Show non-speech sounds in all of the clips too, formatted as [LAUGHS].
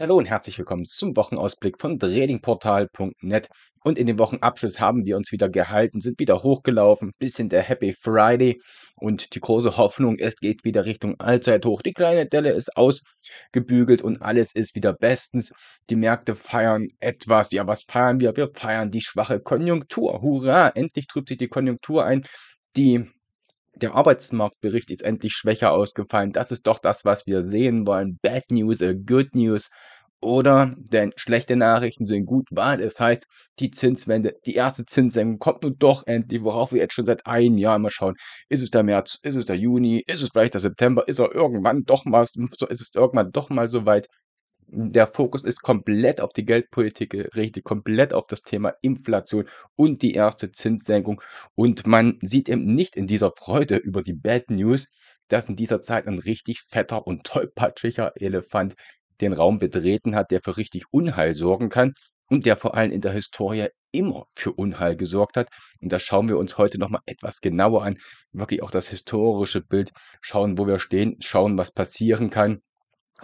Hallo und herzlich willkommen zum Wochenausblick von tradingportal.net. Und in den Wochenabschluss haben wir uns wieder gehalten, sind wieder hochgelaufen, bis in der Happy Friday. Und die große Hoffnung, es geht wieder Richtung Allzeit hoch. Die kleine Delle ist ausgebügelt und alles ist wieder bestens. Die Märkte feiern etwas. Ja, was feiern wir? Wir feiern die schwache Konjunktur. Hurra! Endlich trübt sich die Konjunktur ein. Die der Arbeitsmarktbericht ist endlich schwächer ausgefallen. Das ist doch das, was wir sehen wollen. Bad News, a äh, good news. Oder, denn schlechte Nachrichten sind gut, weil es heißt, die Zinswende, die erste Zinssenkung kommt nun doch endlich, worauf wir jetzt schon seit einem Jahr immer schauen. Ist es der März? Ist es der Juni? Ist es vielleicht der September? Ist er irgendwann doch mal, ist es irgendwann doch mal soweit? der Fokus ist komplett auf die Geldpolitik gerichtet, komplett auf das Thema Inflation und die erste Zinssenkung. Und man sieht eben nicht in dieser Freude über die Bad News, dass in dieser Zeit ein richtig fetter und tollpatschiger Elefant den Raum betreten hat, der für richtig Unheil sorgen kann und der vor allem in der Historie immer für Unheil gesorgt hat. Und das schauen wir uns heute nochmal etwas genauer an. Wirklich auch das historische Bild, schauen, wo wir stehen, schauen, was passieren kann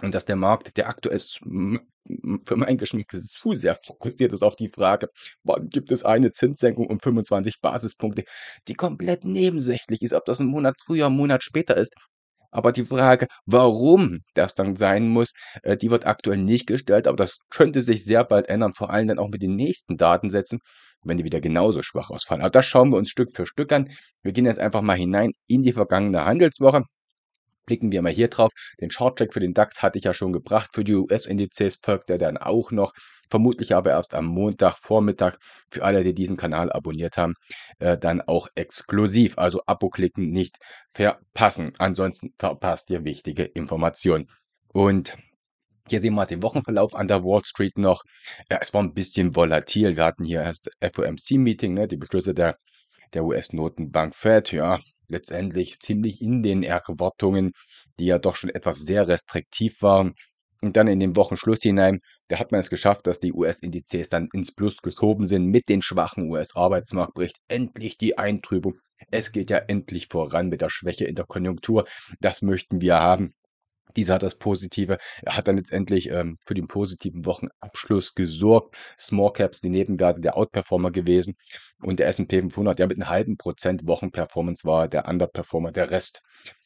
und dass der Markt, der aktuell für mein Geschmack zu sehr fokussiert ist auf die Frage, wann gibt es eine Zinssenkung um 25 Basispunkte, die komplett nebensächlich ist, ob das ein Monat früher, ein Monat später ist. Aber die Frage, warum das dann sein muss, äh, die wird aktuell nicht gestellt, aber das könnte sich sehr bald ändern, vor allem dann auch mit den nächsten Datensätzen, wenn die wieder genauso schwach ausfallen. Aber das schauen wir uns Stück für Stück an. Wir gehen jetzt einfach mal hinein in die vergangene Handelswoche. Blicken wir mal hier drauf. Den Chartcheck für den DAX hatte ich ja schon gebracht. Für die US-Indizes folgt er dann auch noch. Vermutlich aber erst am Montagvormittag für alle, die diesen Kanal abonniert haben, äh, dann auch exklusiv. Also Abo klicken, nicht verpassen. Ansonsten verpasst ihr wichtige Informationen. Und hier sehen wir den Wochenverlauf an der Wall Street noch. Ja, es war ein bisschen volatil. Wir hatten hier erst FOMC-Meeting, ne, die Beschlüsse der der US-Notenbank Fed, ja, letztendlich ziemlich in den Erwartungen, die ja doch schon etwas sehr restriktiv waren. Und dann in den Wochenschluss hinein, da hat man es geschafft, dass die US-Indizes dann ins Plus geschoben sind mit den schwachen US-Arbeitsmarkt, bricht endlich die Eintrübung. Es geht ja endlich voran mit der Schwäche in der Konjunktur. Das möchten wir haben. Dieser hat das Positive, er hat dann letztendlich ähm, für den positiven Wochenabschluss gesorgt. Small Caps, die Nebenwerte, der Outperformer gewesen. Und der SP 500, ja, mit einem halben Prozent Wochenperformance war der Underperformer. Der Rest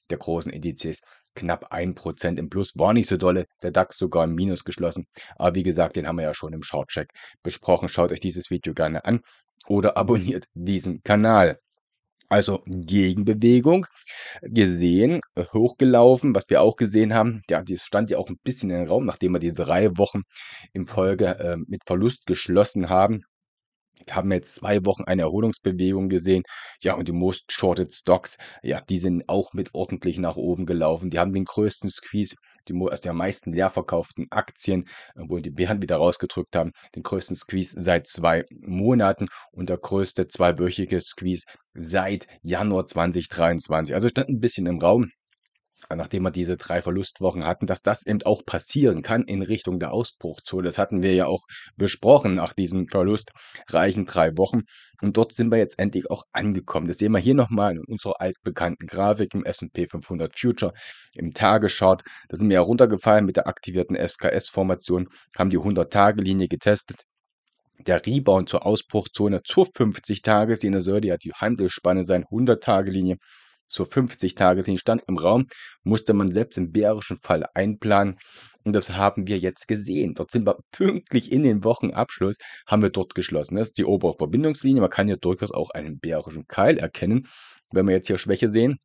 der großen Indizes knapp ein Prozent im Plus. War nicht so dolle. Der DAX sogar im Minus geschlossen. Aber wie gesagt, den haben wir ja schon im Shortcheck besprochen. Schaut euch dieses Video gerne an oder [LAUGHS] abonniert diesen Kanal also Gegenbewegung, gesehen, äh, hochgelaufen, was wir auch gesehen haben. Ja, die stand ja auch ein bisschen in den Raum, nachdem wir die drei Wochen in Folge äh, mit Verlust geschlossen haben. Da haben wir jetzt zwei Wochen eine Erholungsbewegung gesehen. Ja, und die Most Shorted Stocks, ja, die sind auch mit ordentlich nach oben gelaufen. Die haben den größten Squeeze, die, also der meisten leer verkauften Aktien, äh, wo die Bären wieder rausgedrückt haben, den größten Squeeze seit zwei Monaten und der größte zweiwöchige Squeeze seit Januar 2023. Also stand ein bisschen im Raum äh, nachdem wir diese drei Verlustwochen hatten, dass das eben auch passieren kann in Richtung der Ausbruchzone. Das hatten wir ja auch besprochen nach diesem verlustreichen drei Wochen. Und dort sind wir jetzt endlich auch angekommen. Das sehen wir hier nochmal in unserer altbekannten Grafik im S&P 500 Future, im Tagesschart. Da sind wir ja runtergefallen mit der aktivierten SKS-Formation, haben die 100-Tage-Linie getestet. Der Rebound zur Ausbruchzone zur 50 tage linie sollte ja die Handelsspanne sein, 100-Tage-Linie zur 50-Tageslinie stand im Raum, musste man selbst im bärischen Fall einplanen. Und das haben wir jetzt gesehen. Dort sind wir pünktlich in den Wochenabschluss, haben wir dort geschlossen. Das ist die obere Verbindungslinie. Man kann ja durchaus auch einen bärischen Keil erkennen, wenn wir jetzt hier Schwäche sehen.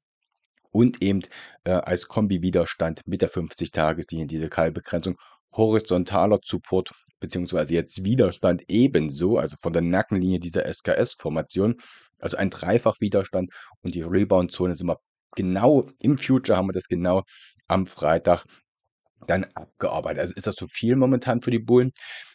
Und eben äh, als Kombi-Widerstand mit der 50-Tageslinie diese Keilbegrenzung horizontaler Support beziehungsweise jetzt Widerstand ebenso, also von der Nackenlinie dieser SKS-Formation also ein Dreifachwiderstand und die Rebound-Zone sind wir genau im Future, haben wir das genau am Freitag dann abgearbeitet. Also ist das zu viel momentan für die Bullen,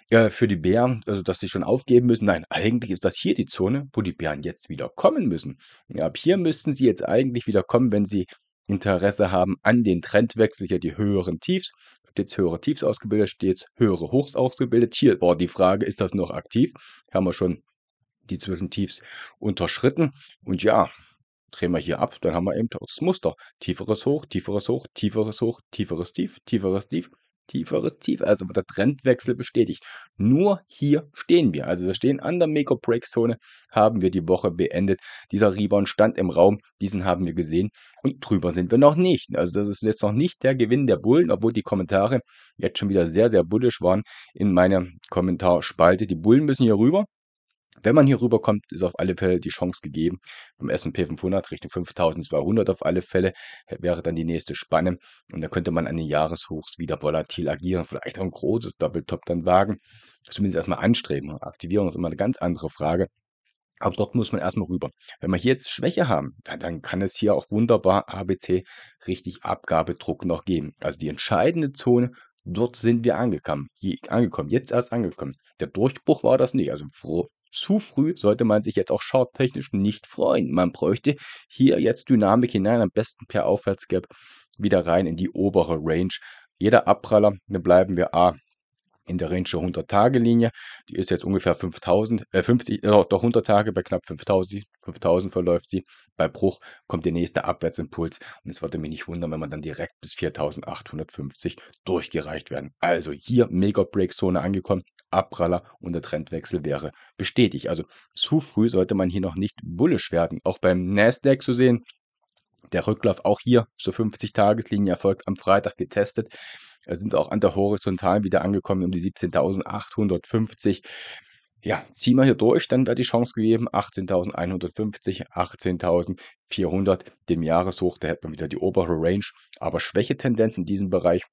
äh, für die Bären, also dass sie schon aufgeben müssen? Nein, eigentlich ist das hier die Zone, wo die Bären jetzt wieder kommen müssen. Ja, ab hier müssten sie jetzt eigentlich wieder kommen, wenn sie Interesse haben an den Trendwechsel, hier die höheren Tiefs. Stets höhere Tiefs ausgebildet, stets höhere Hochs ausgebildet. Hier war die Frage, ist das noch aktiv? Haben wir schon die Zwischentiefs unterschritten. Und ja, drehen wir hier ab, dann haben wir eben das Muster. Tieferes hoch, tieferes hoch, tieferes hoch, tieferes tief, tieferes tief, tieferes tief. Also wird der Trendwechsel bestätigt. Nur hier stehen wir. Also wir stehen an der Make or Break Zone, haben wir die Woche beendet. Dieser Rebound stand im Raum, diesen haben wir gesehen und drüber sind wir noch nicht. Also das ist jetzt noch nicht der Gewinn der Bullen, obwohl die Kommentare jetzt schon wieder sehr, sehr bullisch waren in meiner Kommentarspalte. Die Bullen müssen hier rüber. Wenn man hier rüberkommt, ist auf alle Fälle die Chance gegeben. Beim S&P 500 Richtung 5200 auf alle Fälle äh, wäre dann die nächste Spanne. Und da könnte man an den Jahreshochs wieder volatil agieren. Vielleicht auch ein großes Doppeltop dann wagen. Zumindest erstmal anstreben. Aktivierung ist immer eine ganz andere Frage. Aber dort muss man erstmal rüber. Wenn wir hier jetzt Schwäche haben, dann, dann kann es hier auch wunderbar ABC richtig Abgabedruck noch geben. Also die entscheidende Zone dort sind wir angekommen. Je, angekommen, jetzt erst angekommen. Der Durchbruch war das nicht. Also froh, zu früh sollte man sich jetzt auch charttechnisch nicht freuen. Man bräuchte hier jetzt Dynamik hinein, am besten per Aufwärtsgap wieder rein in die obere Range. Jeder Abpraller, dann bleiben wir A, in der Range der 100-Tage-Linie. Die ist jetzt ungefähr 5000, äh 50, äh, doch 100 Tage, bei knapp 5000, 5000 verläuft sie. Bei Bruch kommt der nächste Abwärtsimpuls und es würde mich nicht wundern, wenn man dann direkt bis 4850 durchgereicht werden. Also hier mega Break-Zone angekommen, Abpraller und der Trendwechsel wäre bestätigt. Also zu früh sollte man hier noch nicht bullisch werden. Auch beim Nasdaq zu sehen, der Rücklauf auch hier zur 50-Tageslinie erfolgt am Freitag getestet sind auch an der Horizontalen wieder angekommen um die 17.850. Ja, ziehen wir hier durch, dann wäre die Chance gegeben 18.150, 18.400, dem Jahreshoch, da hätte man wieder die obere Range, aber Schwächetendenz in diesem Bereich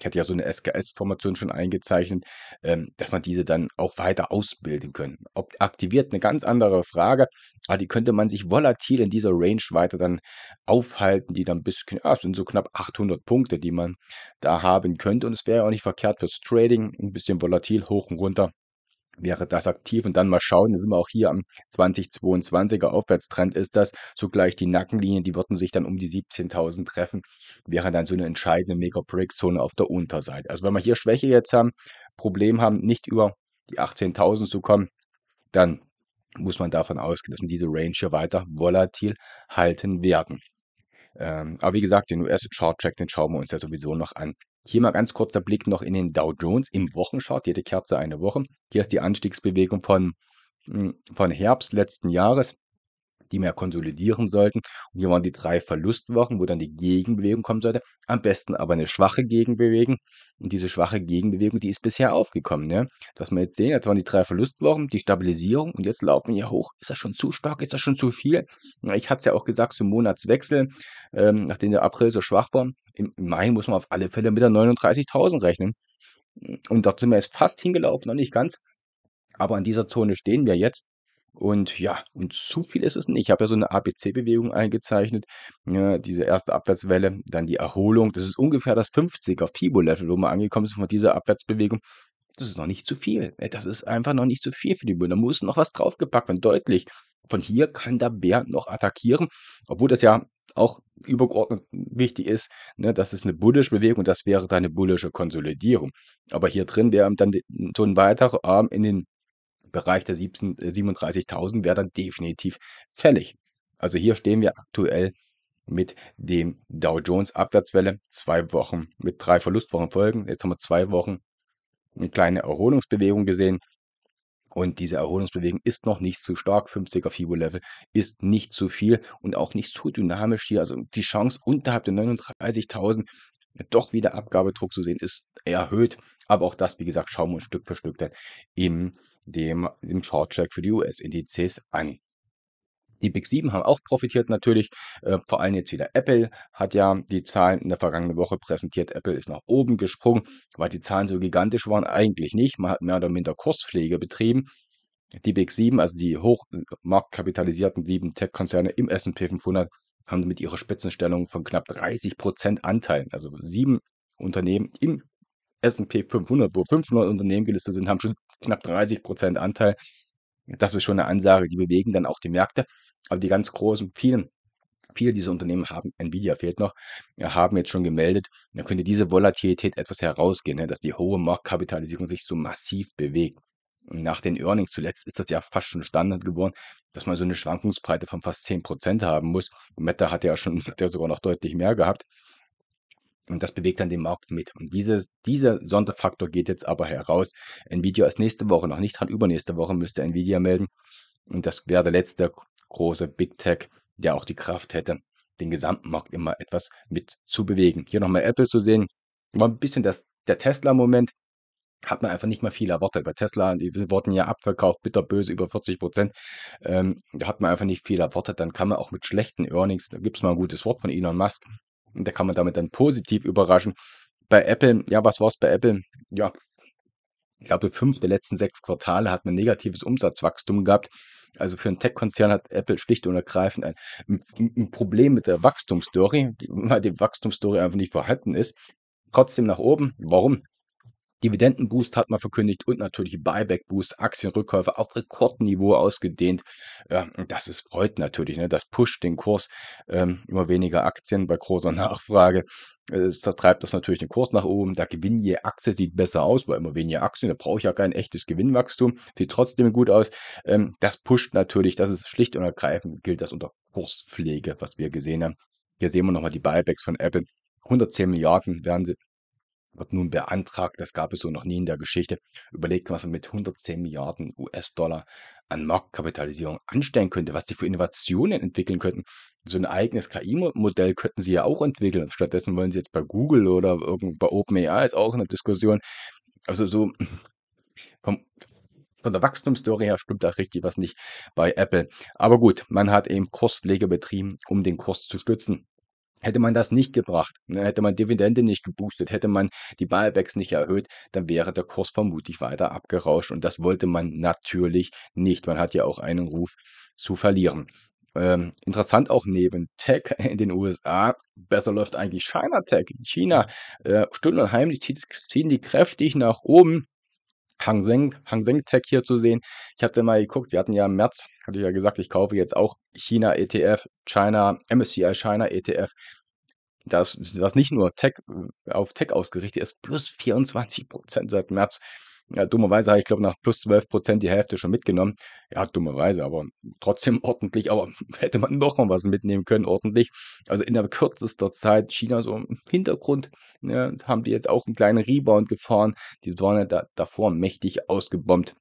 ich hatte ja so eine SKS-Formation schon eingezeichnet, ähm, dass man diese dann auch weiter ausbilden können. Ob aktiviert, eine ganz andere Frage, aber die könnte man sich volatil in dieser Range weiter dann aufhalten, die dann bis, ja, sind so knapp 800 Punkte, die man da haben könnte und es wäre ja auch nicht verkehrt fürs Trading, ein bisschen volatil hoch und runter wäre das aktiv und dann mal schauen, sind wir auch hier am 2022er Aufwärtstrend ist das, zugleich die Nackenlinien, die würden sich dann um die 17.000 treffen, wäre dann so eine entscheidende Mega-Break-Zone auf der Unterseite. Also wenn wir hier Schwäche jetzt haben, Problem haben, nicht über die 18.000 zu kommen, dann muss man davon ausgehen, dass wir diese Range hier weiter volatil halten werden. Ähm, aber wie gesagt, den US-Chart-Check, den schauen wir uns ja sowieso noch an. Hier mal ganz kurzer Blick noch in den Dow Jones im Wochenchart. Jede Kerze eine Woche. Hier ist die Anstiegsbewegung von, hm, von Herbst letzten Jahres die mehr konsolidieren sollten. Und hier waren die drei Verlustwochen, wo dann die Gegenbewegung kommen sollte. Am besten aber eine schwache Gegenbewegung. Und diese schwache Gegenbewegung, die ist bisher aufgekommen. Ne? Was wir jetzt sehen, jetzt waren die drei Verlustwochen, die Stabilisierung und jetzt laufen wir hoch. Ist das schon zu stark? Ist das schon zu viel? Ich hatte es ja auch gesagt zum Monatswechsel, ähm, nachdem der April so schwach war. Im Mai muss man auf alle Fälle mit der 39.000 rechnen. Und dort sind wir jetzt fast hingelaufen, noch nicht ganz. Aber an dieser Zone stehen wir jetzt. Und ja, und zu viel ist es nicht. Ich habe ja so eine ABC-Bewegung eingezeichnet. Ja, ne, diese erste Abwärtswelle, dann die Erholung. Das ist ungefähr das 50er Fibo-Level, wo man angekommen ist von dieser Abwärtsbewegung. Das ist noch nicht zu viel. Das ist einfach noch nicht zu viel für die Bühne. Da muss noch was draufgepackt werden, deutlich. Von hier kann der Bär noch attackieren, obwohl das ja auch übergeordnet wichtig ist, ne, das ist eine bullische Bewegung, das wäre dann eine bullische Konsolidierung. Aber hier drin wäre dann so ein weiterer Arm in den Bereich der 37.000 äh, wäre dann definitiv fällig. Also hier stehen wir aktuell mit dem Dow Jones Abwärtswelle. Zwei Wochen mit drei Verlustwochen folgen. Jetzt haben wir zwei Wochen eine kleine Erholungsbewegung gesehen. Und diese Erholungsbewegung ist noch nicht zu stark. 50er Fibo-Level ist nicht zu viel und auch nicht zu dynamisch hier. Also die Chance unterhalb der 39.000 doch wieder Abgabedruck zu sehen ist, erhöht. Aber auch das, wie gesagt, schauen wir uns Stück für Stück dann in dem, dem Short-Track für die US-Indizes an. Die Big 7 haben auch profitiert natürlich, äh, vor allem jetzt wieder Apple hat ja die Zahlen in der vergangenen Woche präsentiert. Apple ist nach oben gesprungen, weil die Zahlen so gigantisch waren. Eigentlich nicht, man hat mehr oder minder Kurspflege betrieben. Die Big 7, also die hochmarktkapitalisierten sieben Tech-Konzerne im S&P 500, haben mit ihrer Spitzenstellung von knapp 30 Prozent Anteilen, also sieben Unternehmen im S&P 500, wo 500 Unternehmen gelistet sind, haben schon knapp 30 Prozent Anteil. Das ist schon eine Ansage. Die bewegen dann auch die Märkte. Aber die ganz großen, vielen, viele dieser Unternehmen haben, Nvidia fehlt noch, haben jetzt schon gemeldet, da könnte diese Volatilität etwas herausgehen, ne, dass die hohe Marktkapitalisierung sich so massiv bewegt nach den Earnings zuletzt ist das ja fast schon Standard geworden, dass man so eine Schwankungsbreite von fast 10% haben muss. Meta hat ja schon, [LAUGHS] hat ja sogar noch deutlich mehr gehabt. Und das bewegt dann den Markt mit. Und dieses, dieser Sonderfaktor geht jetzt aber heraus. Nvidia ist nächste Woche noch nicht dran. Übernächste Woche müsste Nvidia melden. Und das wäre der letzte große Big Tech, der auch die Kraft hätte, den gesamten Markt immer etwas mit zu bewegen. Hier nochmal Apple zu sehen. War ein bisschen das, der Tesla-Moment hat man einfach nicht mehr viel erwartet. Bei Tesla, die wurden ja abverkauft, bitterböse über 40 Prozent. Ähm, da hat man einfach nicht viel erwartet. Dann kann man auch mit schlechten Earnings, da gibt es mal ein gutes Wort von Elon Musk, und da kann man damit dann positiv überraschen. Bei Apple, ja, was war es bei Apple? Ja, ich glaube, fünf der letzten sechs Quartale hat man negatives Umsatzwachstum gehabt. Also für einen Tech-Konzern hat Apple schlicht und ergreifend ein, ein Problem mit der Wachstumsstory, weil die Wachstumsstory einfach nicht vorhanden ist. Trotzdem nach oben. Warum? Dividendenboost hat man verkündigt und natürlich Buyback-Boost, Aktienrückkäufe auf Rekordniveau ausgedehnt. Ja, das ist, freut natürlich, ne? das pusht den Kurs. Ähm, immer weniger Aktien bei großer [LAUGHS] Nachfrage. Äh, es zertreibt das natürlich den Kurs nach oben. Der Gewinn je Aktie sieht besser aus, weil immer weniger Aktien, da brauche ich ja kein echtes Gewinnwachstum. Sieht trotzdem gut aus. Ähm, das pusht natürlich, das ist schlicht und ergreifend, gilt das unter Kurspflege, was wir gesehen haben. Hier sehen wir nochmal die Buybacks von Apple. 110 Milliarden werden sie wird nun beantragt, das gab es so noch nie in der Geschichte, überlegt, was man mit 110 Milliarden US-Dollar an Marktkapitalisierung anstellen könnte, was die für Innovationen entwickeln könnten. So ein eigenes KI-Modell könnten sie ja auch entwickeln. Stattdessen wollen sie jetzt bei Google oder bei OpenAI ist auch eine Diskussion. Also so vom, von der Wachstumsstory her stimmt da richtig was nicht bei Apple. Aber gut, man hat eben Kurspflege betrieben, um den Kurs zu stützen. Hätte man das nicht gebracht, ne, hätte man Dividende nicht geboostet, hätte man die Buybacks nicht erhöht, dann wäre der Kurs vermutlich weiter abgerauscht. Und das wollte man natürlich nicht. Man hat ja auch einen Ruf zu verlieren. Ähm, interessant auch neben Tech in den USA, besser läuft eigentlich China Tech in China. Äh, still und heimlich ziehen die kräftig nach oben. Hang Seng, Hang Seng Tech hier zu sehen. Ich hatte mal geguckt, wir hatten ja im März, hatte ich ja gesagt, ich kaufe jetzt auch China ETF, China, MSCI China ETF. Das, was nicht nur Tech, auf Tech ausgerichtet ist, plus 24 Prozent seit März. Ja, dummerweise habe ich, glaube nach plus 12% Prozent die Hälfte schon mitgenommen. Ja, dummerweise, aber trotzdem [LAUGHS] ordentlich. Aber hätte man noch mal was mitnehmen können, ordentlich. Also in der kürzester Zeit China so im Hintergrund ne, haben die jetzt auch einen kleinen Rebound gefahren. Die waren ja da, davor mächtig ausgebombt.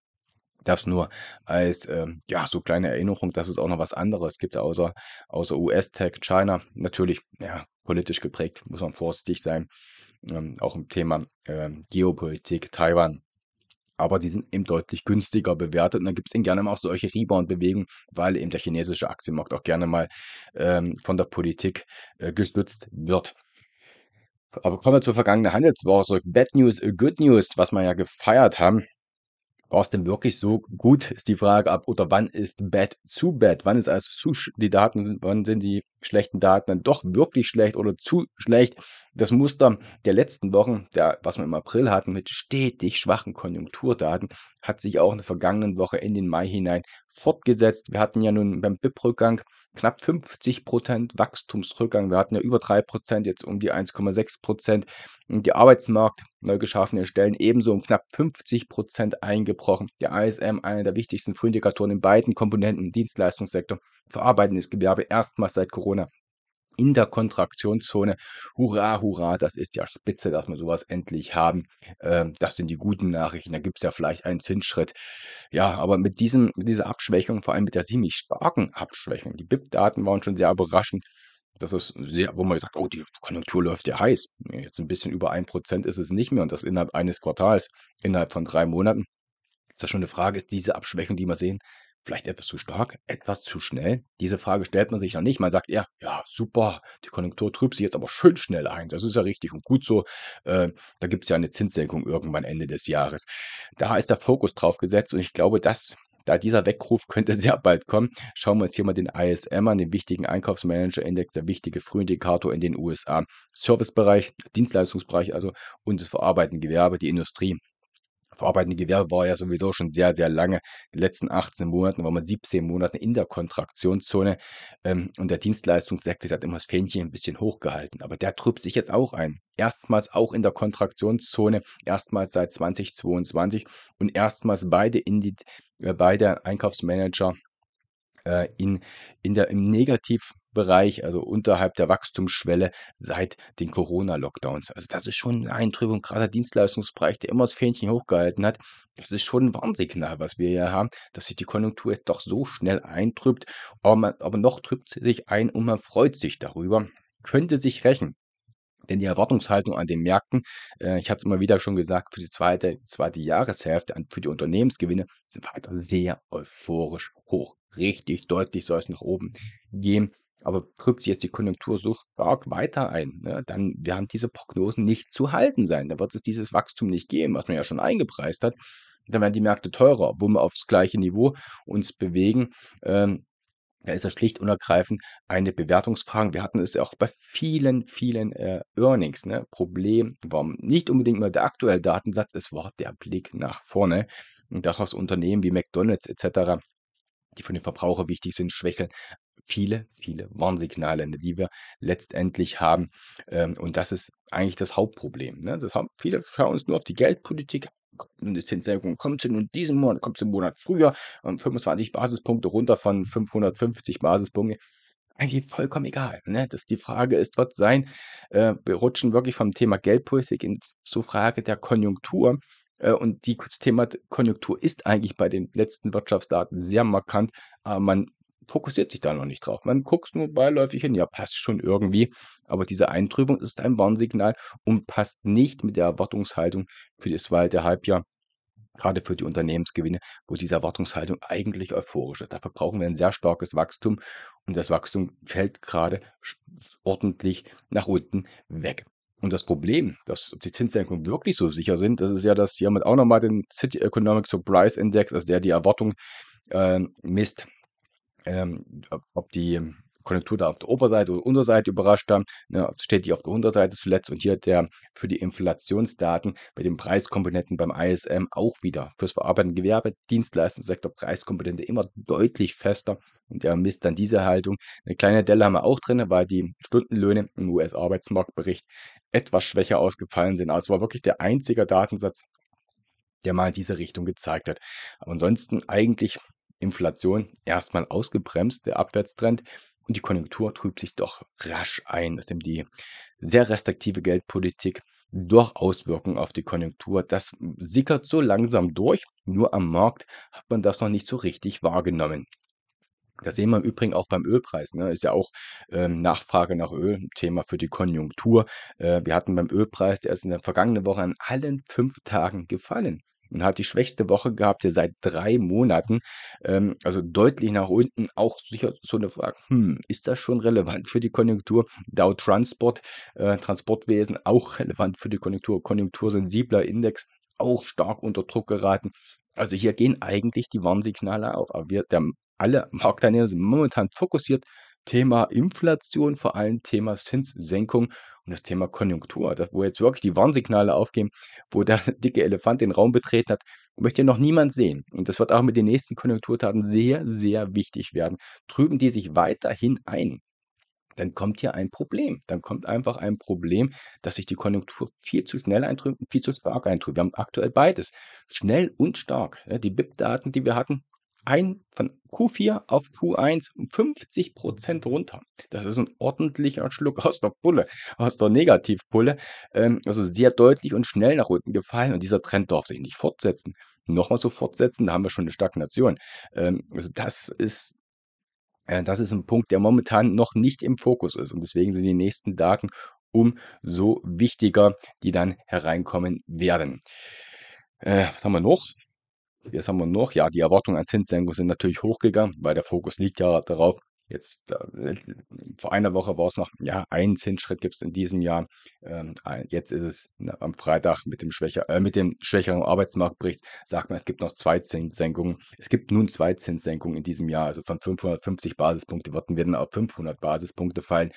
Das nur als ähm, ja, so kleine Erinnerung, dass es auch noch was anderes gibt, außer, außer US-Tech, China. Natürlich, ja, politisch geprägt, muss man vorsichtig sein. Ähm, auch im Thema ähm, Geopolitik, Taiwan aber die sind eben deutlich günstiger bewertet. Und dann gibt es eben gerne mal auch solche Rebound-Bewegungen, weil eben der chinesische Aktienmarkt auch gerne mal ähm, von der Politik äh, gestützt wird. Aber kommen wir zur vergangenen Handelswoche zurück. Bad News, Good News, was wir ja gefeiert haben. War es denn wirklich so gut, ist die Frage ab. Oder wann ist Bad zu Bad? Wann ist also zu, die Daten, wann sind die schlechten Daten dann doch wirklich schlecht oder zu schlecht. Das Muster der letzten Wochen, der, was wir im April hatten, mit stetig schwachen Konjunkturdaten, hat sich auch in der vergangenen Woche in den Mai hinein fortgesetzt. Wir hatten ja nun beim BIP-Rückgang knapp 50 Prozent Wachstumsrückgang. Wir hatten ja über 3 Prozent, jetzt um die 1,6 Prozent. Und der Arbeitsmarkt, neu geschaffene Stellen, ebenso um knapp 50 Prozent eingebrochen. Der ISM, einer der wichtigsten Frühindikatoren in beiden Komponenten im Dienstleistungssektor, verarbeitendes Gewerbe erstmals seit Corona in der Kontraktionszone. Hurra, hurra, das ist ja spitze, dass wir sowas endlich haben. Ähm, das sind die guten Nachrichten. Da gibt es ja vielleicht einen Zinsschritt. Ja, aber mit, diesem, mit dieser Abschwächung, vor allem mit der ziemlich starken Abschwächung, die BIP-Daten waren schon sehr überraschend. Das ist sehr, wo man sagt, oh, die Konjunktur läuft ja heiß. Jetzt ein bisschen über 1% ist es nicht mehr und das innerhalb eines Quartals, innerhalb von drei Monaten. Ist das schon eine Frage, ist diese Abschwächung, die wir sehen, vielleicht etwas zu stark, etwas zu schnell? Diese Frage stellt man sich noch nicht. Man sagt eher, ja, super, die Konjunktur trübt sich jetzt aber schön schnell ein. Das ist ja richtig und gut so. Äh, da gibt es ja eine Zinssenkung irgendwann Ende des Jahres. Da ist der Fokus drauf gesetzt und ich glaube, dass da dieser Weckruf könnte [LAUGHS] sehr bald kommen. Schauen wir uns hier mal den ISM an, den wichtigen Einkaufsmanager-Index, der wichtige Frühindikator in den USA. Servicebereich, Dienstleistungsbereich also und das verarbeitende Gewerbe, die Industrie verarbeitende Gewerbe war ja sowieso schon sehr, sehr lange. Die letzten 18 Monaten waren wir 17 Monate in der Kontraktionszone ähm, und der Dienstleistungssektor hat immer das Fähnchen ein bisschen hochgehalten. Aber der trübt sich jetzt auch ein. Erstmals auch in der Kontraktionszone, erstmals seit 2022 und erstmals beide, in die, äh, beide Einkaufsmanager äh, in, in der, im Negativ, Bereich, also unterhalb der Wachstumsschwelle seit den Corona-Lockdowns. Also das ist schon eine Eintrübung, gerade der Dienstleistungsbereich, der immer das Fähnchen hochgehalten hat. Das ist schon ein Warnsignal, was wir hier haben, dass sich die Konjunktur jetzt doch so schnell eintrübt. Aber, man, aber noch trübt sie sich ein und man freut sich darüber. Könnte sich rächen. Denn die Erwartungshaltung an den Märkten, äh, ich hatte es immer wieder schon gesagt, für die zweite, zweite Jahreshälfte, an, für die Unternehmensgewinne, sind weiter sehr euphorisch hoch. Richtig deutlich soll es nach oben gehen. Aber drückt sich jetzt die Konjunktur so stark weiter ein, ne, dann werden diese Prognosen nicht zu halten sein. Da wird es dieses Wachstum nicht geben, was man ja schon eingepreist hat. Dann werden die Märkte teurer, obwohl wir aufs gleiche Niveau uns bewegen. Ähm, da ist das schlicht und ergreifend eine Bewertungsfrage. Wir hatten es ja auch bei vielen, vielen äh, Earnings. Ne? Problem war nicht unbedingt nur der aktuelle Datensatz, es war der Blick nach vorne. Und das, was Unternehmen wie McDonalds etc., die von den Verbrauchern wichtig sind, schwächeln, viele, viele Warnsignale, die wir letztendlich haben. Ähm, und das ist eigentlich das Hauptproblem. Ne? Das haben, viele schauen uns nur auf die Geldpolitik, und die Zinssenkung kommt sie nun diesen Monat, kommt sie im Monat früher, um ähm, 25 Basispunkte runter von 550 Basispunkte. Eigentlich vollkommen egal. Ne? Das, die Frage ist, wird sein, äh, wir rutschen wirklich vom Thema Geldpolitik in zur Frage der Konjunktur. Äh, und die, das Thema Konjunktur ist eigentlich bei den letzten Wirtschaftsdaten sehr markant, aber man fokussiert sich da noch nicht drauf. Man guckt nur beiläufig hin, ja, passt schon irgendwie. Aber diese Eintrübung ist ein Warnsignal und passt nicht mit der Erwartungshaltung für das zweite Halbjahr gerade für die Unternehmensgewinne, wo diese Erwartungshaltung eigentlich euphorisch ist. Dafür brauchen wir ein sehr starkes Wachstum und das Wachstum fällt gerade ordentlich nach unten weg. Und das Problem, dass die Zinssenkungen wirklich so sicher sind, das ist ja, dass hiermit auch nochmal den City Economic Surprise Index, also der die Erwartung äh, misst, ähm, ob die Konjunktur da auf der Oberseite oder Unterseite überrascht haben, ne, steht die auf der Unterseite zuletzt und hier hat der für die Inflationsdaten bei den Preiskomponenten beim ISM auch wieder fürs verarbeitende Gewerbe, Dienstleistungssektor, Preiskomponente immer deutlich fester und er misst dann diese Haltung. Eine kleine Delle haben wir auch drin, weil die Stundenlöhne im US-Arbeitsmarktbericht etwas schwächer ausgefallen sind. Also war wirklich der einzige Datensatz, der mal in diese Richtung gezeigt hat. Aber ansonsten eigentlich Inflation erstmal ausgebremst, der Abwärtstrend. Und die Konjunktur trübt sich doch rasch ein, dass eben die sehr restriktive Geldpolitik durch Auswirkungen auf die Konjunktur. Das sickert so langsam durch, nur am Markt hat man das noch nicht so richtig wahrgenommen. Das sehen wir im Übrigen auch beim Ölpreis. Ne? Ist ja auch ähm, Nachfrage nach Öl ein Thema für die Konjunktur. Äh, wir hatten beim Ölpreis, der ist in der vergangenen Woche an allen fünf Tagen gefallen und hat die schwächste Woche gehabt hier seit drei Monaten. Ähm, also deutlich nach unten. Auch sicher so eine Frage, hm, ist das schon relevant für die Konjunktur? Dow Transport, äh, Transportwesen auch relevant für die Konjunktur. Konjunktursensibler Index auch stark unter Druck geraten. Also hier gehen eigentlich die Warnsignale auf. Aber wir, der, alle Marktteilnehmer sind momentan fokussiert. Thema Inflation, vor allem Thema Zinssenkung um das Thema Konjunktur, das, wo jetzt wirklich die Warnsignale aufgehen, wo der [LAUGHS] dicke Elefant den Raum betreten hat, möchte noch niemand sehen. Und das wird auch mit den nächsten Konjunkturtaten sehr, sehr wichtig werden. Trüben die sich weiterhin ein, dann kommt hier ein Problem. Dann kommt einfach ein Problem, dass sich die Konjunktur viel zu schnell eintrübt und viel zu stark eintrübt. Wir haben aktuell beides. Schnell und stark. Die BIP-Daten, die wir hatten, ein, von Q4 auf Q1 um 50 Prozent runter. Das ist ein ordentlicher Schluck aus der Pulle, aus der Negativpulle. Ähm, also sehr deutlich und schnell nach unten gefallen und dieser Trend darf sich nicht fortsetzen. Nochmal so fortsetzen, da haben wir schon eine Stagnation. Ähm, also das ist äh, das ist ein Punkt, der momentan noch nicht im Fokus ist. Und deswegen sind die nächsten Daten umso wichtiger, die dann hereinkommen werden. Äh, was haben wir noch? Jetzt haben wir noch, ja, die Erwartungen an Zinssenkung sind natürlich hochgegangen, weil der Fokus liegt ja darauf. Jetzt äh, vor einer Woche war es noch, ja, einen Zinsschritt gibt es in diesem Jahr. Ähm, jetzt ist es na, ne, am Freitag mit dem, schwächer, äh, mit dem schwächeren Arbeitsmarktbericht, sagt man, es gibt noch zwei Zinssenkungen. Es gibt nun zwei Zinssenkungen in diesem Jahr. Also von 550 Basispunkte würden wir dann auf 500 Basispunkte fallen.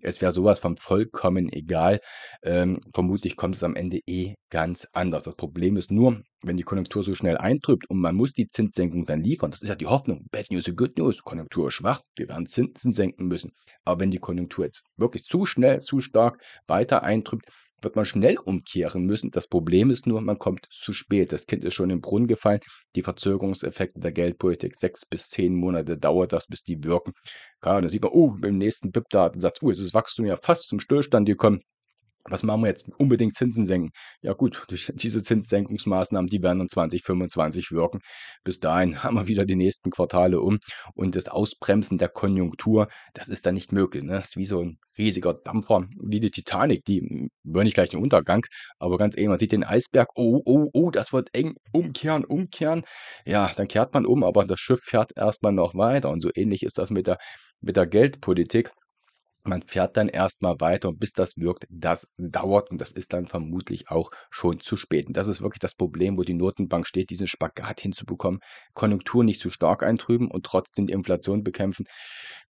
Es wäre sowas von vollkommen egal. Ähm, vermutlich kommt es am Ende eh ganz anders. Das Problem ist nur, wenn die Konjunktur so schnell eintrübt und man muss die Zinssenkung dann liefern, das ist ja die Hoffnung. Bad News is good news. Konjunktur ist schwach, wir werden Zinsen senken müssen. Aber wenn die Konjunktur jetzt wirklich zu schnell, zu stark weiter eintrübt, wird man schnell umkehren müssen. Das Problem ist nur, man kommt zu spät. Das Kind ist schon im Brunnen gefallen. Die Verzögerungseffekte der Geldpolitik, sechs bis zehn Monate dauert das, bis die wirken. Klar, dann sieht man, oh, im nächsten BIP-Datensatz, oh, jetzt ist das Wachstum ja fast zum Stillstand gekommen was machen wir jetzt? Unbedingt Zinsen senken. Ja gut, [LAUGHS] durch diese Zinssenkungsmaßnahmen, die werden dann 2025 wirken. Bis dahin haben wir wieder die nächsten Quartale um und das Ausbremsen der Konjunktur, das ist dann nicht möglich. Ne? Das ist wie so ein riesiger Dampfer, wie die Titanic, die hm, wird nicht gleich den Untergang, aber ganz ehrlich, man sieht den Eisberg, oh, oh, oh, das wird eng, umkehren, umkehren. Ja, dann kehrt man um, aber das Schiff fährt erstmal noch weiter und so ähnlich ist das mit der, mit der Geldpolitik man fährt dann erstmal weiter und bis das wirkt, das dauert und das ist dann vermutlich auch schon zu spät. Und das ist wirklich das Problem, wo die Notenbank steht, diesen Spagat hinzubekommen, Konjunktur nicht zu stark eintrüben und trotzdem die Inflation bekämpfen.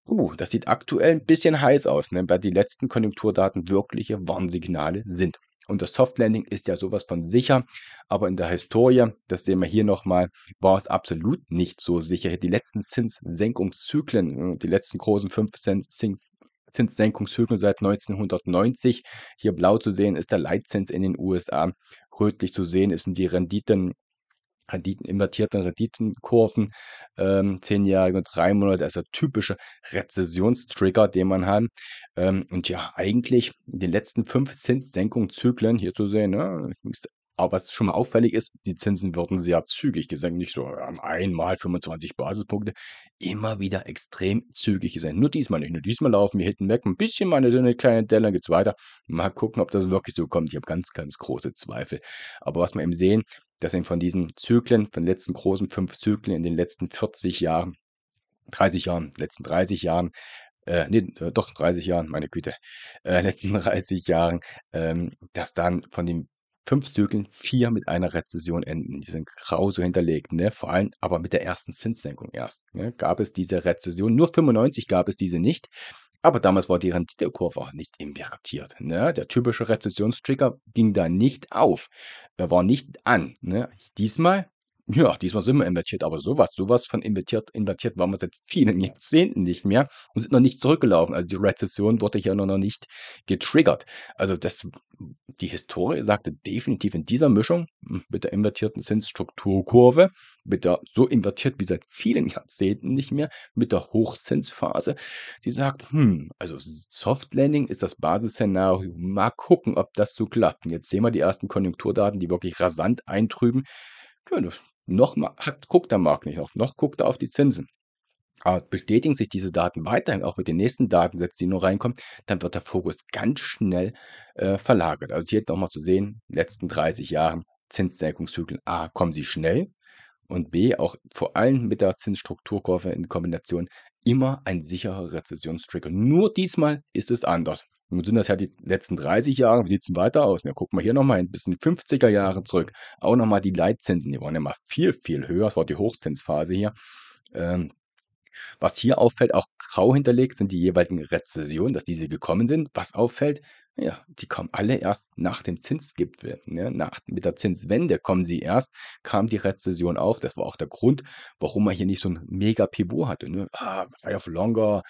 Uh, das sieht aktuell ein bisschen heiß aus, ne, weil die letzten Konjunkturdaten wirkliche Warnsignale sind. Und das Softlanding ist ja sowas von sicher, aber in der Historie, das sehen wir hier nochmal, war es absolut nicht so sicher. Die letzten Zinssenkungszyklen, die letzten großen fünf Zins Zinssenkungshöhen seit 1990. Hier blau zu sehen ist der Leitzins in den USA. Rötlich zu sehen sind die Renditen Renditen, invertierten Renditenkurven, ähm, zehn Jahre und drei Monate, also typische Rezessionstrigger, den man hat. Ähm, und ja, eigentlich in den letzten fünf Zinssenkungszyklen hier zu sehen, ne, aber was schon mal auffällig ist, die Zinsen wurden sehr zügig gesenkt. Nicht so ähm, einmal 25 Basispunkte, immer wieder extrem zügig gesenkt. Nur diesmal nicht. Nur diesmal laufen wir hinten weg. Ein bisschen mal eine kleine Delle, geht's weiter. Mal gucken, ob das wirklich so kommt. Ich habe ganz, ganz große Zweifel. Aber was wir eben sehen, dass eben von diesen Zyklen, von den letzten großen fünf Zyklen in den letzten 40 Jahren, 30 Jahren, letzten 30 Jahren, äh, nee, doch 30 Jahren, meine Güte, äh, letzten 30 Jahren, ähm, dass dann von den fünf Zyklen vier mit einer Rezession enden. Die sind grau so hinterlegt, ne? Vor allem aber mit der ersten Zinssenkung erst. Ne? Gab es diese Rezession, nur 95 gab es diese nicht. Aber damals war die Renditekurve auch nicht invertiert. Ne? Der typische Rezessionstrigger ging da nicht auf. Er war nicht an. Ne? Diesmal ja, diesmal sind wir invertiert, aber sowas, sowas von invertiert, invertiert waren wir seit vielen [LAUGHS] Jahrzehnten nicht mehr und sind noch nicht zurückgelaufen. Also die Rezession wurde hier noch nicht getriggert. Also das, die Historie sagte definitiv in dieser Mischung hm, mit der invertierten Zinsstrukturkurve, mit der so invertiert wie seit vielen Jahrzehnten nicht mehr, mit der Hochzinsphase, die sagt, hm, also Soft Landing ist das Basisszenario. Mal gucken, ob das so klappt. Und jetzt sehen wir die ersten Konjunkturdaten, die wirklich rasant eintrüben. Schön. Noch hat, guckt der Markt nicht auf, noch guckt er auf die Zinsen. Aber bestätigen sich diese Daten weiterhin, auch mit den nächsten Datensätzen, die nur reinkommen, dann wird der Fokus ganz schnell äh, verlagert. Also hier nochmal zu sehen, letzten 30 Jahren Zinssenkungszyklen A, kommen sie schnell und B, auch vor allem mit der Zinsstrukturkurve in Kombination immer ein sicherer Rezessionstrigger. Nur diesmal ist es anders. Nun sind das ja die letzten 30 Jahre. Wie sieht es denn weiter aus? Na, gucken wir hier nochmal ein bisschen 50er Jahre zurück. Auch nochmal die Leitzinsen, die waren ja mal viel, viel höher. Das war die Hochzinsphase hier. Ähm, was hier auffällt, auch grau hinterlegt sind die jeweiligen Rezessionen, dass diese gekommen sind. Was auffällt, ja, die kommen alle erst nach dem Zinsgipfel. Ne? Nach, mit der Zinswende kommen sie erst, kam die Rezession auf. Das war auch der Grund, warum man hier nicht so ein mega Pivot hatte. Ne? Ah, High of Longer,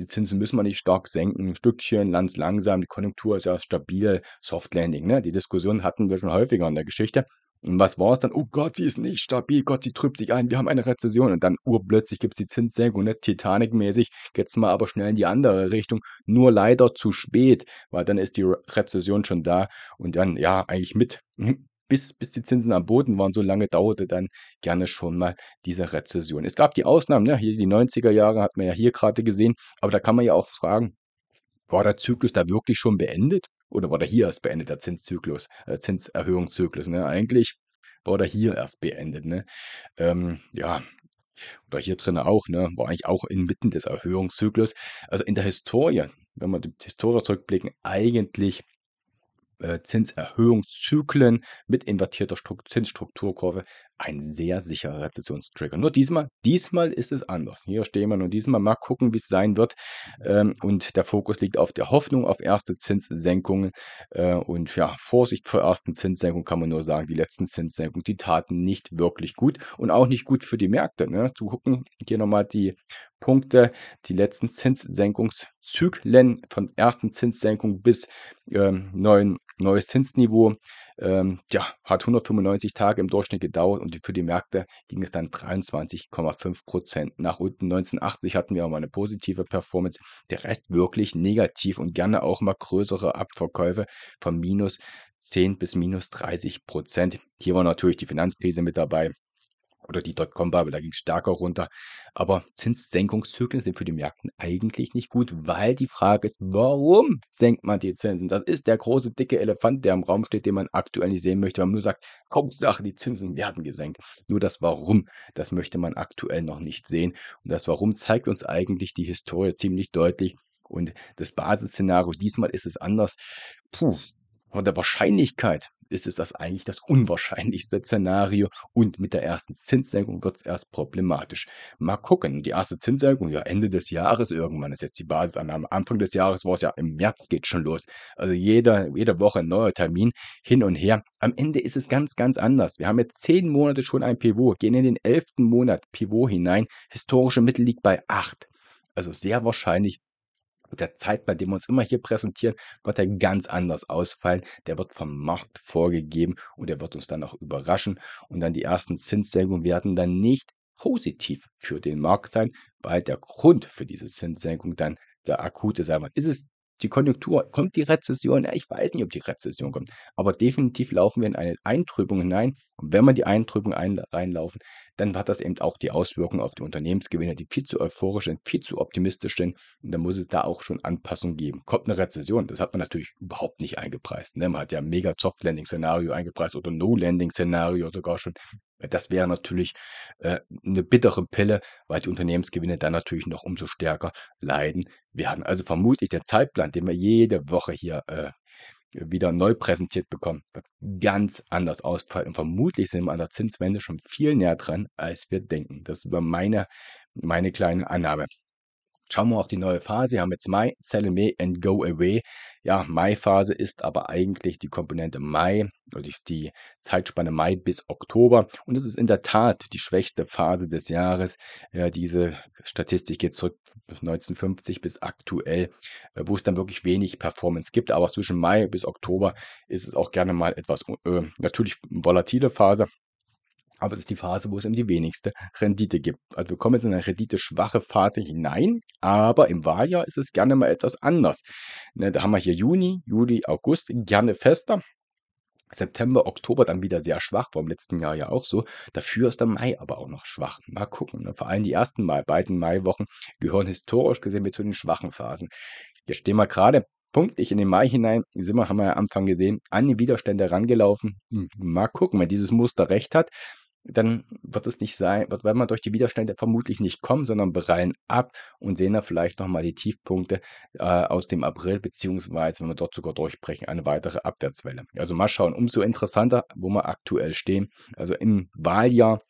die Zinsen müssen wir nicht stark senken, ein Stückchen, ganz langsam, die Konjunktur ist ja stabil, Soft Landing, ne? Die Diskussion hatten wir schon häufiger in der Geschichte. Und was war es dann? Oh Gott, sie ist nicht stabil, Gott, sie trübt sich ein, wir haben eine Rezession. Und dann urplötzlich gibt es die Zinssenkung, ne? Titanic-mäßig, jetzt mal aber schnell in die andere Richtung. Nur leider zu spät, weil dann ist die Rezession schon da und dann, ja, eigentlich mit hm, bis, bis die Zinsen am Boden waren, so lange dauerte dann gerne schon mal diese Rezession. Es gab die Ausnahmen, ne? hier die 90er Jahre hat man ja hier gerade gesehen, aber da kann man ja auch fragen, war der Zyklus da wirklich schon beendet? Oder war der hier erst beendet, der Zinszyklus, äh, Zinserhöhungszyklus? Ne? Eigentlich war der hier erst beendet. Ne? Ähm, ja, oder hier drin auch, ne, war eigentlich auch inmitten des Erhöhungszyklus. Also in der Historie, wenn wir die Historie zurückblicken, eigentlich äh, Zinserhöhungszyklen mit invertierter Zinsstrukturkurve ein sehr sicherer Rezessionstrigger. Nur diesmal, diesmal ist es anders. Hier stehen wir nur diesmal. Mal gucken, wie es sein wird. Ähm, und der Fokus liegt auf der Hoffnung auf erste Zinssenkungen. Äh, und ja, Vorsicht vor ersten Zinssenkungen kann man nur sagen. Die letzten Zinssenkungen, die taten nicht wirklich gut und auch nicht gut für die Märkte. Ne? Zu gucken, hier nochmal die Punkte, die letzten Zinssenkungszyklen von ersten Zinssenkung bis ähm, neuen, neues Zinsniveau ähm, ja, hat 195 Tage im Durchschnitt gedauert und für die Märkte ging es dann 23,5 Prozent nach unten. 1980 hatten wir auch mal eine positive Performance. Der Rest wirklich negativ und gerne auch mal größere Abverkäufe von minus 10 bis minus 30 Prozent. Hier war natürlich die Finanzkrise mit dabei oder die Dotcom-Bubble, da ging es stärker runter. Aber Zinssenkungszyklen sind für die Märkte eigentlich nicht gut, weil die Frage ist, warum senkt man die Zinsen? Das ist der große, dicke Elefant, der im Raum steht, den man aktuell nicht sehen möchte, man nur sagt, Hauptsache, die Zinsen werden gesenkt. Nur das Warum, das möchte man aktuell noch nicht sehen. Und das Warum zeigt uns eigentlich die Historie ziemlich deutlich. Und das Basisszenario diesmal ist es anders. Puh, von der Wahrscheinlichkeit, ist es das eigentlich das unwahrscheinlichste Szenario und mit der ersten Zinssenkung wird es erst problematisch. Mal gucken, die erste Zinssenkung, ja Ende des Jahres irgendwann ist jetzt die Basisannahme. Anfang des Jahres war es ja im März geht schon los. Also jeder, jede Woche ein neuer Termin hin und her. Am Ende ist es ganz, ganz anders. Wir haben jetzt zehn Monate schon ein Pivot, gehen in den elften Monat Pivot hinein. Historische Mittel liegt bei acht. Also sehr wahrscheinlich der Zeitplan, den wir uns immer hier präsentieren, wird er ganz anders ausfallen. Der wird vom Markt vorgegeben und er wird uns dann auch überraschen. Und dann die ersten Zinssenkungen werden dann nicht positiv für den Markt sein, weil der Grund für diese Zinssenkung dann der akute sein wird. Ist es die Konjunktur, kommt die Rezession? Ja, ich weiß nicht, ob die Rezession kommt, aber definitiv laufen wir in eine Eintrübung hinein. Und wenn wir die Eintrübung ein, reinlaufen, dann hat das eben auch die Auswirkungen auf die Unternehmensgewinne, die viel zu euphorisch sind, viel zu optimistisch sind. Und dann muss es da auch schon Anpassungen geben. Kommt eine Rezession, das hat man natürlich überhaupt nicht eingepreist. Ne? Man hat ja mega Soft-Landing-Szenario eingepreist oder No-Landing-Szenario sogar schon. Das wäre natürlich äh, eine bittere Pille, weil die Unternehmensgewinne dann natürlich noch umso stärker leiden werden. Also vermutlich der Zeitplan, den wir jede Woche hier äh, wieder neu präsentiert bekommen, wird ganz anders ausfallen. Und vermutlich sind wir an der Zinswende schon viel näher dran, als wir denken. Das ist meine, meine kleine Annahme. Schauen wir auf die neue Phase. Wir haben jetzt Mai, Sell Me and Go Away. Ja, Mai-Phase ist aber eigentlich die Komponente Mai, also die Zeitspanne Mai bis Oktober. Und es ist in der Tat die schwächste Phase des Jahres. Ja, diese Statistik geht zurück 1950 bis aktuell, äh, wo es dann wirklich wenig Performance gibt. Aber zwischen Mai bis Oktober ist es auch gerne mal etwas äh, natürlich volatile Phase aber es ist die Phase, wo es eben die wenigste Rendite gibt. Also wir kommen jetzt in eine renditeschwache Phase hinein, aber im Wahljahr ist es gerne mal etwas anders. Ne, da haben wir hier Juni, Juli, August, gerne fester. September, Oktober dann wieder sehr schwach, war im letzten Jahr ja auch so. Dafür ist der Mai aber auch noch schwach. Mal gucken. Ne? Vor allem die ersten Mai, beiden Maiwochen gehören historisch gesehen zu den schwachen Phasen. Jetzt stehen wir gerade punktlich in den Mai hinein, sind wir, haben wir am Anfang gesehen, an die Widerstände rangelaufen. Hm, mal gucken, wenn dieses Muster recht hat, dann wird es nicht sein, wird, wenn man durch die Widerstände vermutlich nicht kommen, sondern bereihen ab und sehen da vielleicht nochmal die Tiefpunkte äh, aus dem April, beziehungsweise, wenn wir dort sogar durchbrechen, eine weitere Abwärtswelle. Also mal schauen, umso interessanter, wo wir aktuell stehen. Also im Wahljahr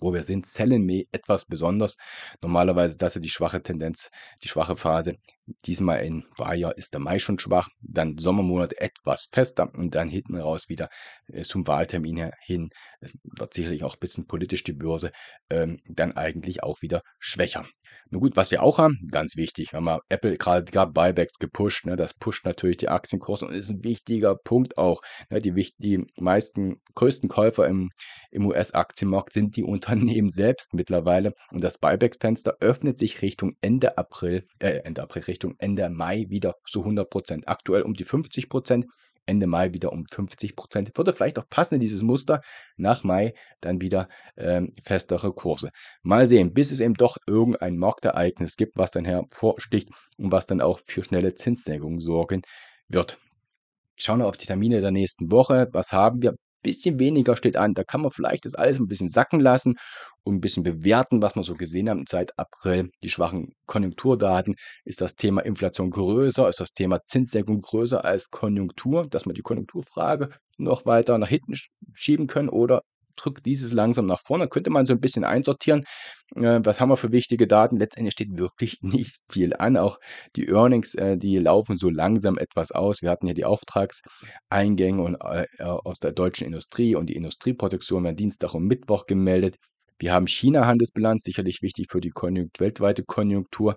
wo wir sind, Selene etwas besonders. Normalerweise, das ist ja die schwache Tendenz, die schwache Phase. Diesmal in Bayer ist der Mai schon schwach, dann Sommermonat etwas fester und dann hinten raus wieder äh, zum Wahltermin hin. Es wird sicherlich auch ein bisschen politisch die Börse ähm, dann eigentlich auch wieder schwächer. Nun gut, was wir auch haben, ganz wichtig, haben wir Apple gerade gerade Buybacks gepusht, ne, das pusht natürlich die Aktienkurse und ist ein wichtiger Punkt auch. Ne, die, die meisten größten Käufer im, im US-Aktienmarkt sind die [LAUGHS] Unternehmen selbst mittlerweile und das Buybacks-Fenster öffnet sich Richtung Ende April, äh, Ende April, Richtung Ende Mai wieder zu 100 Prozent. Aktuell um die 50 Prozent. Ende Mai wieder um 50 Prozent. Würde vielleicht auch passen in dieses Muster. Nach Mai dann wieder ähm, festere Kurse. Mal sehen, bis es eben doch irgendein Marktereignis gibt, was dann hervorsticht und was dann auch für schnelle Zinssenkungen sorgen wird. Schauen wir auf die Termine der nächsten Woche. Was haben wir? bisschen weniger steht an. Da kann man vielleicht das alles ein bisschen sacken lassen und ein bisschen bewerten, was man so gesehen haben. Seit April die schwachen Konjunkturdaten ist das Thema Inflation größer, ist das Thema Zinssenkung größer als Konjunktur, dass man die Konjunkturfrage noch weiter nach hinten schieben können oder drückt dieses langsam nach vorne. Da könnte man so ein bisschen einsortieren. Äh, was haben wir für wichtige Daten? Letztendlich steht wirklich [LAUGHS] nicht viel an. Auch die Earnings, äh, die laufen so langsam etwas aus. Wir hatten ja die Auftragseingänge und, äh, aus der deutschen Industrie und die Industrieproduktion am Dienstag und Mittwoch gemeldet. Wir haben China-Handelsbilanz, sicherlich wichtig für die Konjunkt weltweite Konjunktur,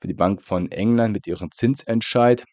für die Bank von England mit ihrem Zinsentscheid.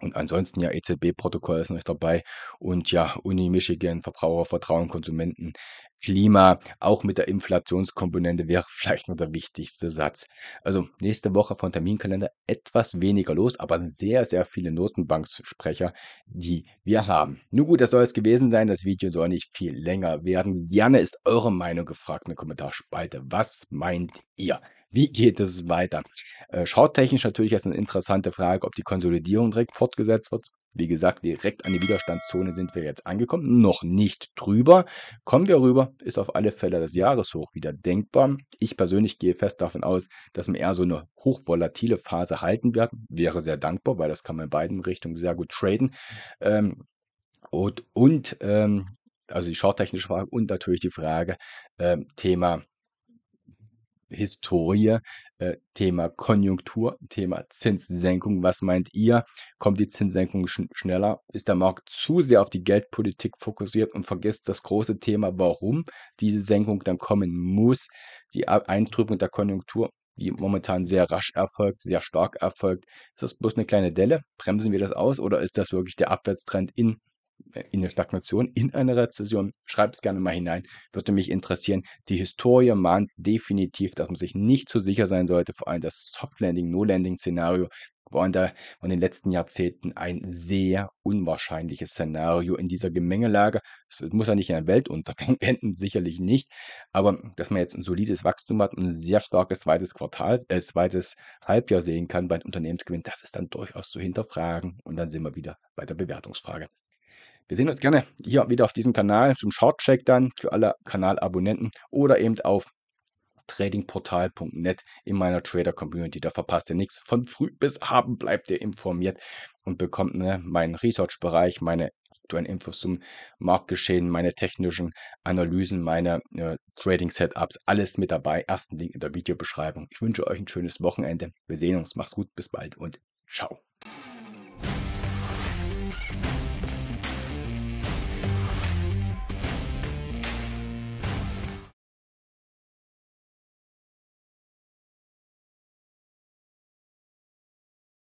Und ansonsten ja EZB-Protokoll ist noch dabei und ja Uni Michigan, Verbrauchervertrauen, Konsumenten, Klima, auch mit der Inflationskomponente wäre [LAUGHS] vielleicht noch der wichtigste Satz. Also nächste Woche von Terminkalender etwas weniger los, aber sehr, sehr viele Notenbanksprecher, die wir haben. Nun gut, das soll es gewesen sein. Das Video soll nicht viel länger werden. Gerne ist eure Meinung gefragt in der Kommentarspalte. Was meint ihr? Wie geht es weiter? Äh, schautechnisch natürlich ist eine interessante Frage, ob die Konsolidierung direkt fortgesetzt wird. Wie gesagt, direkt an die Widerstandszone sind wir jetzt angekommen, noch nicht drüber. Kommen wir rüber, ist auf alle Fälle das Jahreshoch wieder denkbar. Ich persönlich gehe fest davon aus, dass wir eher so eine hochvolatile Phase halten werden. Wäre sehr dankbar, weil das kann man in beiden Richtungen sehr gut traden. Ähm, und, und ähm, also die shorttechnische Frage und natürlich die Frage ähm, Thema Historie, äh, Thema Konjunktur, Thema Zinssenkung. Was meint ihr? Kommt die Zinssenkung schn schneller? Ist der Markt zu sehr auf die Geldpolitik fokussiert und vergisst das große Thema, warum diese Senkung dann kommen muss? Die Eintrübung der Konjunktur, die momentan sehr rasch erfolgt, sehr stark erfolgt. Ist das bloß eine kleine Delle? Bremsen wir das aus oder ist das wirklich der Abwärtstrend in in der Stagnation, in einer Rezession? Schreibt es gerne mal hinein. Würde mich interessieren. Die Historie mahnt definitiv, dass man sich nicht zu sicher sein sollte, vor allem das Soft-Landing, No-Landing-Szenario waren da in den letzten Jahrzehnten ein sehr unwahrscheinliches Szenario in dieser Gemengelage. Es muss ja nicht in einem Weltuntergang [LAUGHS] enden, sicherlich nicht. Aber dass man jetzt ein solides Wachstum hat und ein sehr starkes zweites Quartal, äh, zweites Halbjahr sehen kann bei einem Unternehmensgewinn, das ist dann durchaus zu hinterfragen. Und dann sind wir wieder bei der Bewertungsfrage. Wir sehen uns gerne hier wieder auf diesem Kanal zum Shortcheck dann für alle Kanalabonnenten oder eben auf tradingportal.net in meiner Trader Community. Da verpasst ihr nichts. Von früh bis abend bleibt ihr informiert und bekommt ne, meinen Research-Bereich, meine aktuellen Infos zum Marktgeschehen, meine technischen Analysen, meine äh, Trading-Setups, alles mit dabei. Ersten Link in der Videobeschreibung. Ich wünsche euch ein schönes Wochenende. Wir sehen uns. Macht's gut. Bis bald und ciao.